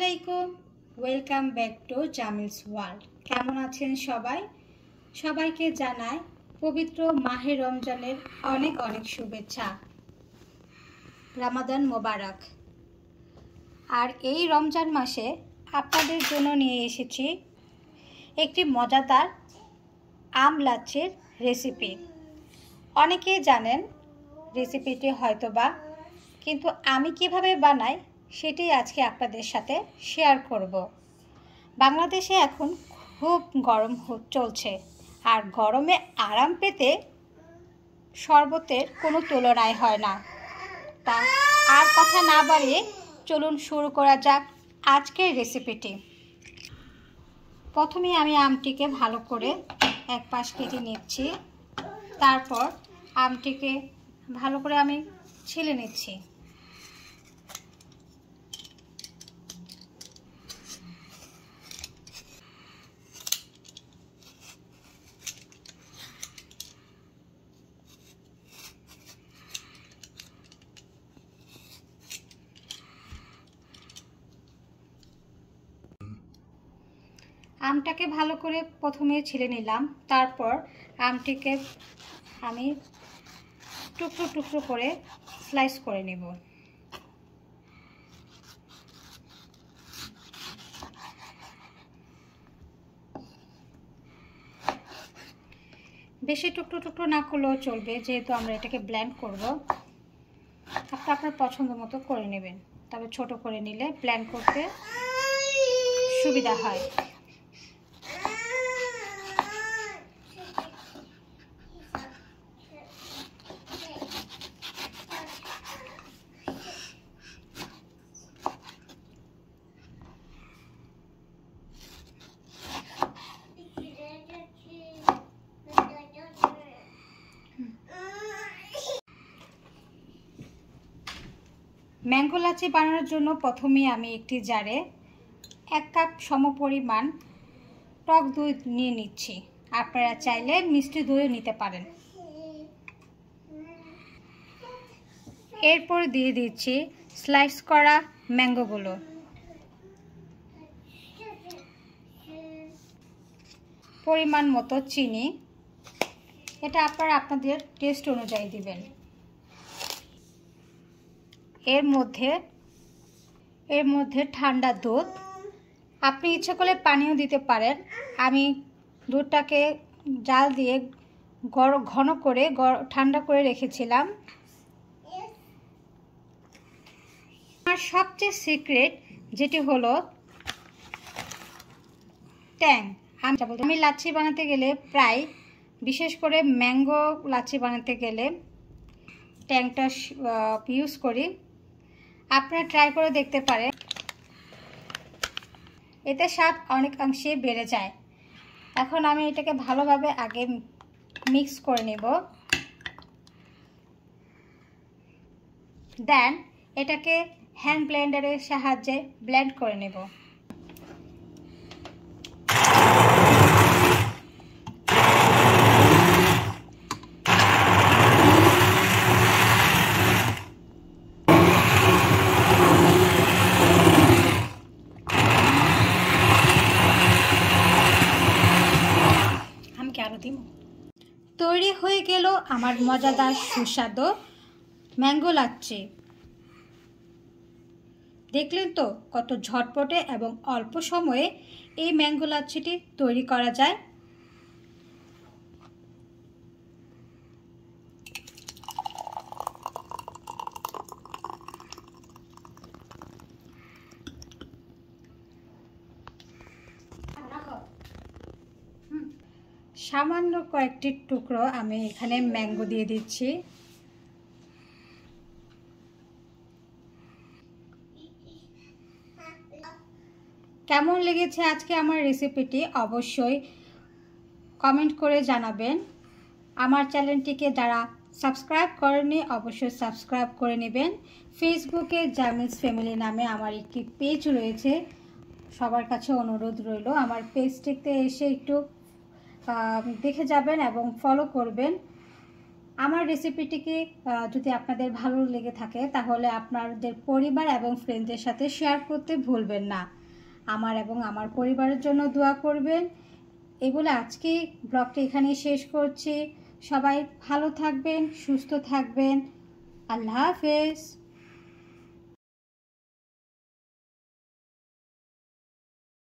আসসালামাইকুম welcome back to Jamil's world কেমন আছেন সবাই সবাইকে জানায় পবিত্র মাহে রমজানের অনেক অনেক শুভেচ্ছা রামাদান মোবারক আর এই রমজান মাসে আপনাদের জন্য নিয়ে এসেছি একটি মজাদার আম লাচ্ছির রেসিপি অনেকেই জানেন রেসিপিটি হয়তোবা কিন্তু আমি কিভাবে বানাই সেটি আজকে আপনাদের সাথে শেয়ার করব বাংলাদেশে এখন খুব গরম চলছে আর গরমে আরাম পেতে শরবতের কোনো তুলনায় হয় না তা আর কথা না বাড়িয়ে চলুন শুরু করা যাক আজকের রেসিপিটি প্রথমে আমি আমটিকে ভালো করে এক পাশ কেটে নিচ্ছি তারপর আমটিকে ভালো করে আমি ছিলে নিচ্ছি আমটাকে ভালো করে প্রথমে ছিলে নিলাম তারপর আমটিকে আমি টুকরো টুকরো করে স্লাইস করে নেব বেশি টুকরো টুকরো না করলেও চলবে যেহেতু আমরা এটাকে ব্ল্যান্ড করব আপনি আপনার পছন্দ মতো করে নেবেন তবে ছোট করে নিলে প্ল্যান করতে সুবিধা হয় ম্যাঙ্গো লাচি বানানোর জন্য প্রথমে আমি একটি জারে এক কাপ সমপরিমাণ টক দই নিয়ে নিচ্ছি আপনারা চাইলে মিষ্টি দইও নিতে পারেন এরপর দিয়ে দিচ্ছি স্লাইস করা ম্যাঙ্গোগুলো পরিমাণ মতো চিনি এটা আপনারা আপনাদের টেস্ট অনুযায়ী দিবেন এর মধ্যে এর মধ্যে ঠান্ডা দুধ আপনি ইচ্ছে করলে পানিও দিতে পারেন আমি দুধটাকে জাল দিয়ে গরম ঘন করে ঠান্ডা করে রেখেছিলাম আমার সবচেয়ে সিক্রেট যেটি হলো ট্যাং আমি লাচ্ছি বানাতে গেলে প্রায় বিশেষ করে ম্যাঙ্গো লাচ্ছি বানাতে গেলে ট্যাংটা ইউজ করি আপনারা ট্রাই করে দেখতে পারেন এতে স্বাদ অনেক অংশে বেড়ে যায় এখন আমি এটাকে ভালোভাবে আগে মিক্স করে নেব দেন এটাকে হ্যান্ড ব্লেন্ডারের সাহায্যে ব্লেন্ড করে নেব তৈরি হয়ে গেল আমার মজাদার সুস্বাদু ম্যাঙ্গো লাচ্ছি দেখলেন তো কত ঝটপটে এবং অল্প সময়ে এই ম্যাঙ্গো লাচ্ছিটি তৈরি করা যায় সামান্য কয়েকটি টুকরো আমি এখানে ম্যাঙ্গো দিয়ে দিচ্ছি কেমন লেগেছে আজকে আমার রেসিপিটি অবশ্যই কমেন্ট করে জানাবেন আমার চ্যানেলটিকে যারা সাবস্ক্রাইব করেনি অবশ্যই সাবস্ক্রাইব করে নেবেন ফেসবুকে জামিলস ফ্যামিলি নামে আমার একটি পেজ রয়েছে সবার কাছে অনুরোধ রইল আমার পেজটিতে এসে একটু দেখে যাবেন এবং ফলো করবেন আমার রেসিপিটিকে যদি আপনাদের ভালো লেগে থাকে তাহলে আপনাদের পরিবার এবং ফ্রেন্ডদের সাথে শেয়ার করতে ভুলবেন না আমার এবং আমার পরিবারের জন্য দোয়া করবেন এগুলো আজকে ব্লগটা এখানেই শেষ করছি সবাই ভালো থাকবেন সুস্থ থাকবেন আল্লাহ হাফেজ